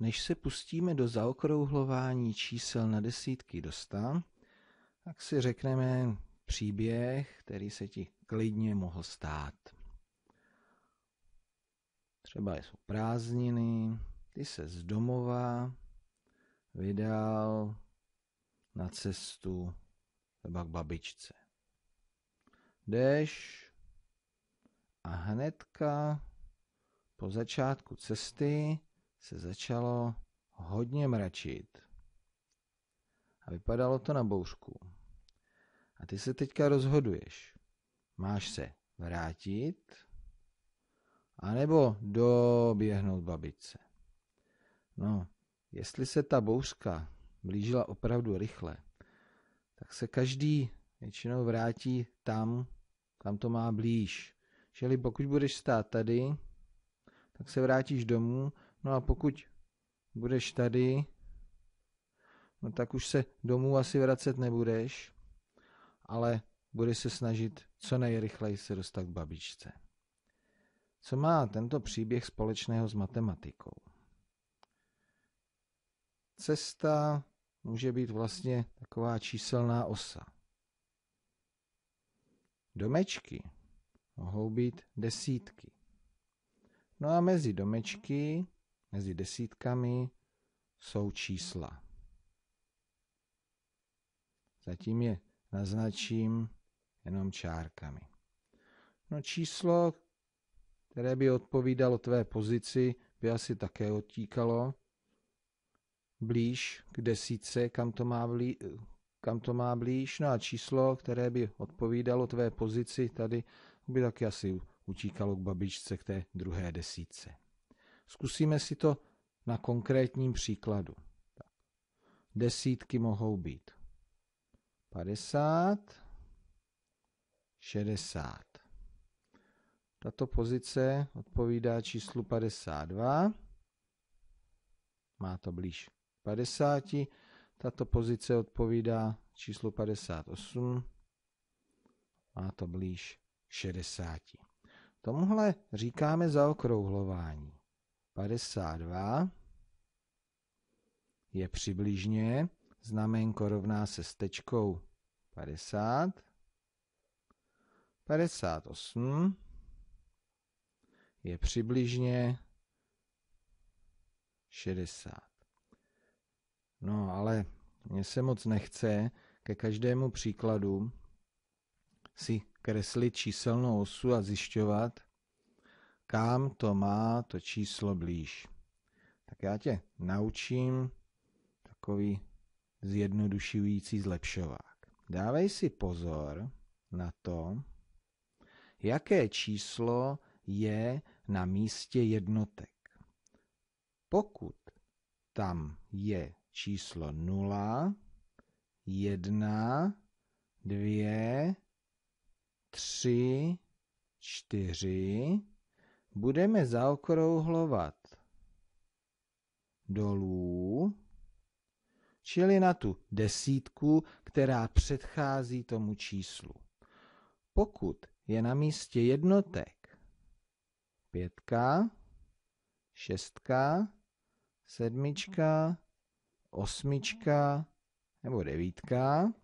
Než se pustíme do zaokrouhlování čísel na desítky do sta, tak si řekneme příběh, který se ti klidně mohl stát. Třeba jsou prázdniny, ty se z domova vydal na cestu třeba k babičce. Jdeš a hnedka po začátku cesty se začalo hodně mračit a vypadalo to na bouřku. A ty se teďka rozhoduješ. Máš se vrátit anebo doběhnout babice No, jestli se ta bouřka blížila opravdu rychle, tak se každý většinou vrátí tam, kam to má blíž. Čili pokud budeš stát tady, tak se vrátíš domů No a pokud budeš tady, no tak už se domů asi vracet nebudeš, ale budeš se snažit co nejrychleji se dostat k babičce. Co má tento příběh společného s matematikou? Cesta může být vlastně taková číselná osa. Domečky mohou být desítky. No a mezi domečky mezi desítkami jsou čísla. Zatím je naznačím jenom čárkami. No číslo, které by odpovídalo tvé pozici, by asi také otíkalo blíž k desíce, kam to má, blí, kam to má blíž. No a číslo, které by odpovídalo tvé pozici tady, by taky asi utíkalo k babičce k té druhé desíce. Zkusíme si to na konkrétním příkladu. Desítky mohou být 50, 60. Tato pozice odpovídá číslu 52. Má to blíž 50. Tato pozice odpovídá číslu 58. Má to blíž 60. Tomuhle říkáme zaokrouhlování. 52 je přibližně, znamenko rovná se s tečkou 50, 58 je přibližně 60. No ale mně se moc nechce ke každému příkladu si kreslit číselnou osu a zjišťovat, kam to má to číslo blíž. Tak já tě naučím takový zjednodušující zlepšovák. Dávej si pozor na to, jaké číslo je na místě jednotek. Pokud tam je číslo 0, 1, 2, 3, 4, budeme zaokrouhlovat dolů, čili na tu desítku, která předchází tomu číslu. Pokud je na místě jednotek pětka, šestka, sedmička, osmička nebo devítka,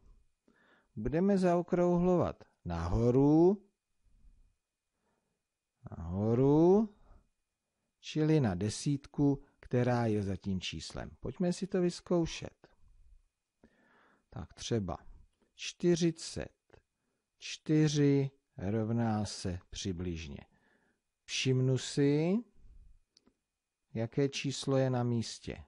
budeme zaokrouhlovat nahoru nahoru, čili na desítku, která je za tím číslem. Pojďme si to vyzkoušet. Tak třeba 44 rovná se přibližně. Všimnu si, jaké číslo je na místě.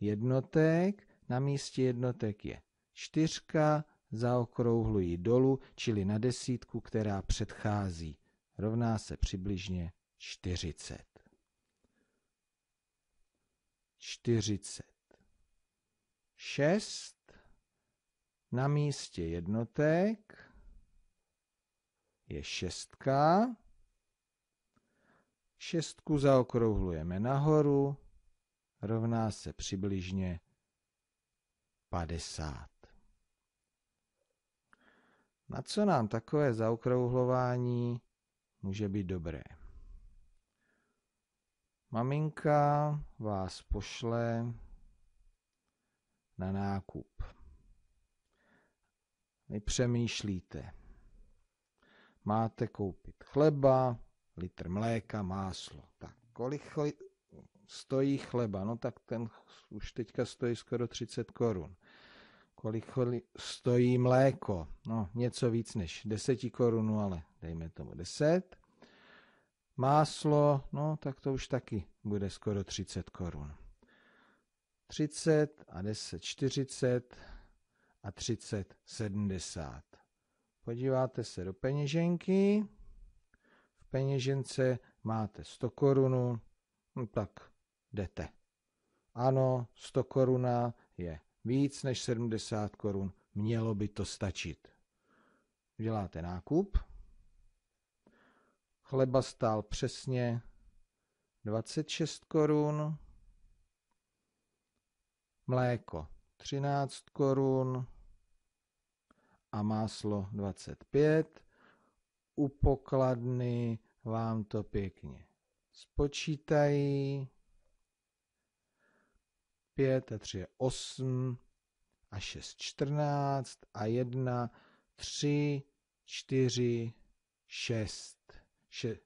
Jednotek, na místě jednotek je čtyřka, zaokrouhluji dolů, čili na desítku, která předchází rovná se přibližně 40. 40. 6 na místě jednotek je šestka. Šestku zaokrouhlujeme nahoru, rovná se přibližně 50. Na co nám takové zaokrouhlování může být dobré. Maminka vás pošle na nákup. Vy přemýšlíte. Máte koupit chleba, litr mléka, máslo. Tak kolik chle... stojí chleba? No tak ten už teďka stojí skoro 30 korun kolik stojí mléko. No, něco víc než 10 korun, ale dejme tomu 10. Máslo, no tak to už taky bude skoro 30 korun. 30 a 10, 40 a 30, 70. Podíváte se do peněženky. V peněžence máte 100 korun, no tak jdete. Ano, 100 koruna je víc než 70 korun. Mělo by to stačit. Děláte nákup. Chleba stál přesně 26 korun. Mléko 13 korun a máslo 25. U pokladny vám to pěkně spočítají. 5 a 3 je 8 a 6 14 a 1 3 4 6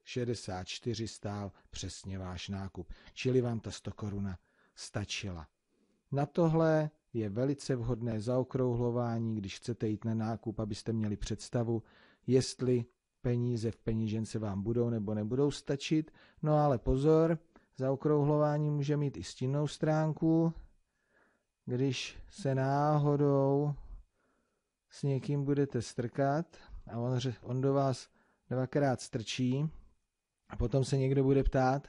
64 stál přesně váš nákup, čili vám ta 100 koruna stačila. Na tohle je velice vhodné zaokrouhlování, když chcete jít na nákup, abyste měli představu, jestli peníze v penížence vám budou nebo nebudou stačit. No ale pozor, Zaokrouhlování může mít i stinnou stránku, když se náhodou s někým budete strkat a on, on do vás dvakrát strčí a potom se někdo bude ptát,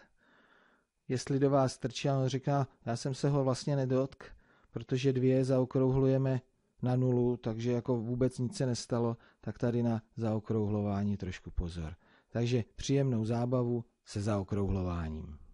jestli do vás strčí a on říká, já jsem se ho vlastně nedotk, protože dvě zaokrouhlujeme na nulu, takže jako vůbec nic se nestalo, tak tady na zaokrouhlování trošku pozor. Takže příjemnou zábavu se zaokrouhlováním.